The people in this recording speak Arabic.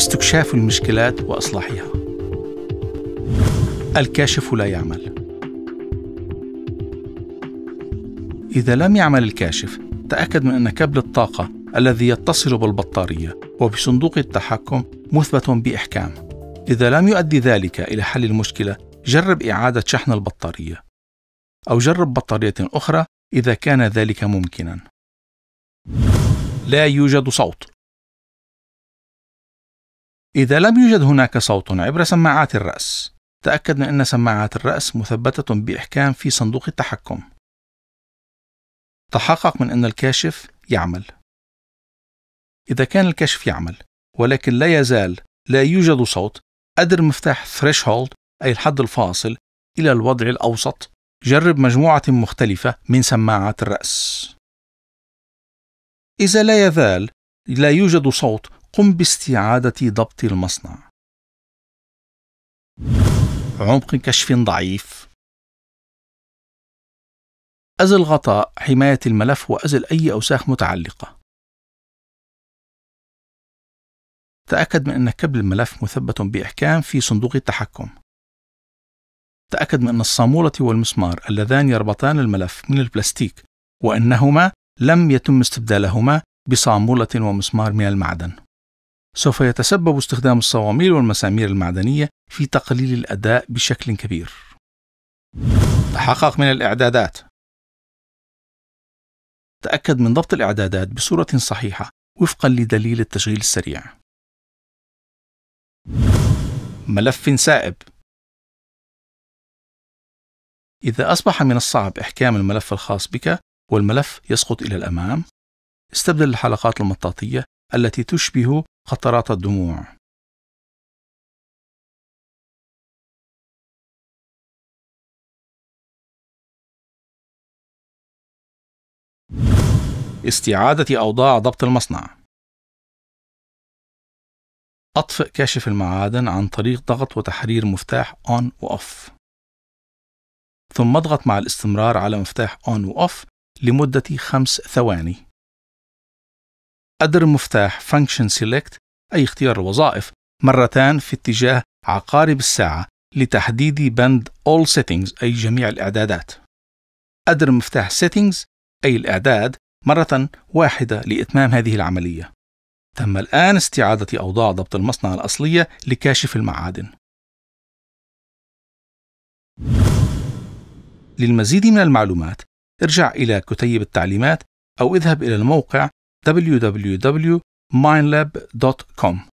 استكشاف المشكلات وإصلاحها الكاشف لا يعمل إذا لم يعمل الكاشف تأكد من أن كبل الطاقة الذي يتصل بالبطارية وبصندوق التحكم مثبت بإحكام إذا لم يؤدي ذلك إلى حل المشكلة جرب إعادة شحن البطارية أو جرب بطارية أخرى إذا كان ذلك ممكنا لا يوجد صوت إذا لم يوجد هناك صوت عبر سماعات الرأس، تأكد من أن سماعات الرأس مثبتة بإحكام في صندوق التحكم. تحقق من أن الكاشف يعمل. إذا كان الكشف يعمل ولكن لا يزال لا يوجد صوت أدر مفتاح threshold أي الحد الفاصل إلى الوضع الأوسط جرب مجموعة مختلفة من سماعات الرأس إذا لا يزال لا يوجد صوت قم باستعادة ضبط المصنع. عمق كشف ضعيف أزل غطاء حماية الملف وأزل أي أوساخ متعلقة. تأكد من أن كبل الملف مثبت بإحكام في صندوق التحكم. تأكد من أن الصامولة والمسمار اللذان يربطان الملف من البلاستيك وأنهما لم يتم استبدالهما بصامولة ومسمار من المعدن. سوف يتسبب استخدام الصواميل والمسامير المعدنية في تقليل الأداء بشكل كبير. تحقق من الإعدادات تأكد من ضبط الإعدادات بصورة صحيحة وفقا لدليل التشغيل السريع. ملف سائب إذا أصبح من الصعب إحكام الملف الخاص بك والملف يسقط إلى الأمام، استبدل الحلقات المطاطية التي تشبه قطرات الدموع استعادة أوضاع ضبط المصنع أطفئ كاشف المعادن عن طريق ضغط وتحرير مفتاح On و Off ثم اضغط مع الاستمرار على مفتاح On و Off لمدة خمس ثواني أدر مفتاح Function Select أي اختيار الوظائف مرتان في اتجاه عقارب الساعة لتحديد بند All Settings أي جميع الإعدادات أدر مفتاح Settings أي الإعداد مرة واحدة لإتمام هذه العملية تم الآن استعادة أوضاع ضبط المصنع الأصلية لكاشف المعادن للمزيد من المعلومات ارجع إلى كتيب التعليمات أو اذهب إلى الموقع www.mindlab.com.